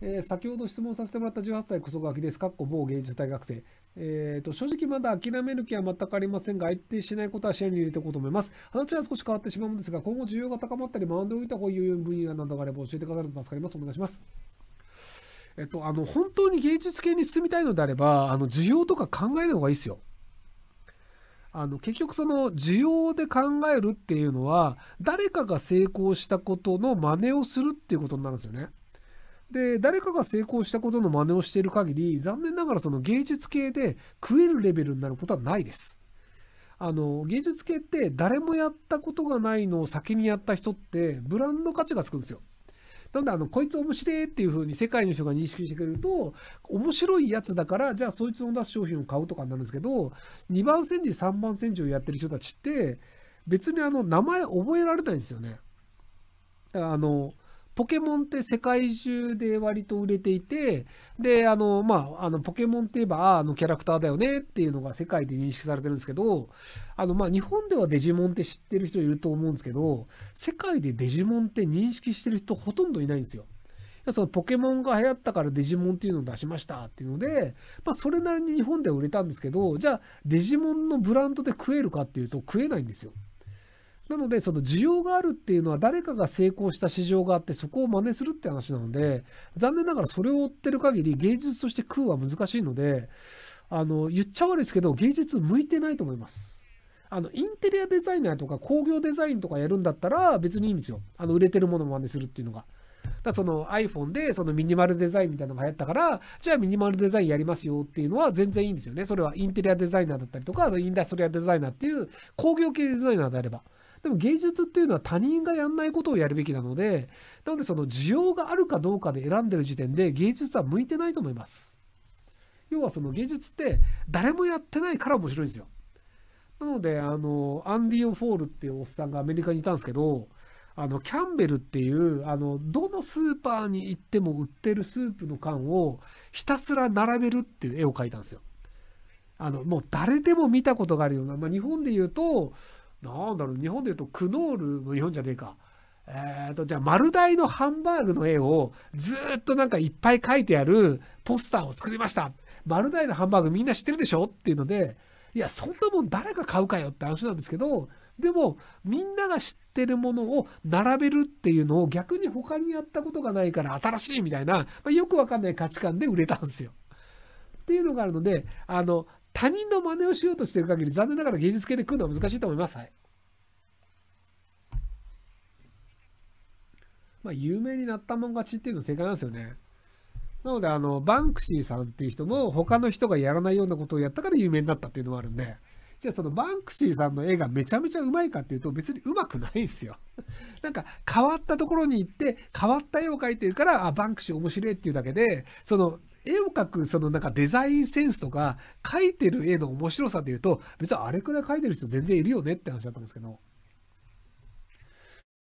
えー、先ほど質問させてもらった18歳こそがきです。かっこ某芸術大学生。えっ、ー、と、正直まだ諦める気は全くありませんが、相手しないことは視野に入れておこうと思います。話は少し変わってしまうんですが、今後需要が高まったり、学んでおいた方がいい分野などがあれば教えてくださると助かります。お願いします。えっと、あの、本当に芸術系に進みたいのであれば、あの、需要とか考えた方がいいですよ。あの結局その需要で考えるっていうのは誰かが成功したことの真似をするっていうことになるんですよね。で、誰かが成功したことの真似をしている限り、残念ながらその芸術系で食えるレベルになることはないです。あの、芸術系って誰もやったことがないのを先にやった人って、ブランド価値がつくんですよ。なんで、あの、こいつ面白いっていう風に世界の人が認識してくれると、面白いやつだから、じゃあそいつの出す商品を買うとかになるんですけど、2番煎じ、3番煎じをやってる人たちって、別にあの、名前覚えられないんですよね。あの、ポケモンって世界中で割と売れていて、で、あの、まあ、あの、ポケモンって言えば、あのキャラクターだよねっていうのが世界で認識されてるんですけど、あの、まあ、日本ではデジモンって知ってる人いると思うんですけど、世界でデジモンって認識してる人ほとんどいないんですよ。そのポケモンが流行ったからデジモンっていうのを出しましたっていうので、まあ、それなりに日本では売れたんですけど、じゃあデジモンのブランドで食えるかっていうと食えないんですよ。なので、その需要があるっていうのは、誰かが成功した市場があって、そこを真似するって話なので、残念ながらそれを追ってる限り、芸術として食うは難しいので、あの、言っちゃ悪いですけど、芸術向いてないと思います。あの、インテリアデザイナーとか工業デザインとかやるんだったら、別にいいんですよ。あの、売れてるものを真似するっていうのが。だその iPhone でそのミニマルデザインみたいなのが流行ったから、じゃあミニマルデザインやりますよっていうのは全然いいんですよね。それはインテリアデザイナーだったりとか、インダストリアデザイナーっていう工業系デザイナーであれば。でも芸術っていうのは他人がやんないことをやるべきなので、なのでその需要があるかどうかで選んでる時点で芸術は向いてないと思います。要はその芸術って誰もやってないから面白いんですよ。なので、あの、アンディ・オ・フォールっていうおっさんがアメリカにいたんですけど、あの、キャンベルっていう、あの、どのスーパーに行っても売ってるスープの缶をひたすら並べるっていう絵を描いたんですよ。あの、もう誰でも見たことがあるような、まあ、日本で言うと、なんだろう、日本で言うとクノールの日本じゃねえか。えーと、じゃあ、丸大のハンバーグの絵をずっとなんかいっぱい描いてあるポスターを作りました。丸大のハンバーグみんな知ってるでしょっていうので、いや、そんなもん誰が買うかよって話なんですけど、でも、みんなが知ってるものを並べるっていうのを逆に他にやったことがないから新しいみたいな、まあ、よくわかんない価値観で売れたんですよ。っていうのがあるので、あの、他人の真似をしようとしている限り、残念ながら芸術系で組むのは難しいと思います。はい。まあ、有名になったもん勝ちっていうのは正解なんですよね。なので、あの、バンクシーさんっていう人も、他の人がやらないようなことをやったから有名になったっていうのもあるんで、じゃあそのバンクシーさんの絵がめちゃめちゃうまいかっていうと、別にうまくないんですよ。なんか、変わったところに行って、変わった絵を描いてるから、あ、バンクシー面白いっていうだけで、その、絵を描くそのなんかデザインセンスとか、描いてる絵の面白さで言うと、別にあれくらい描いてる人全然いるよねって話だったんですけど。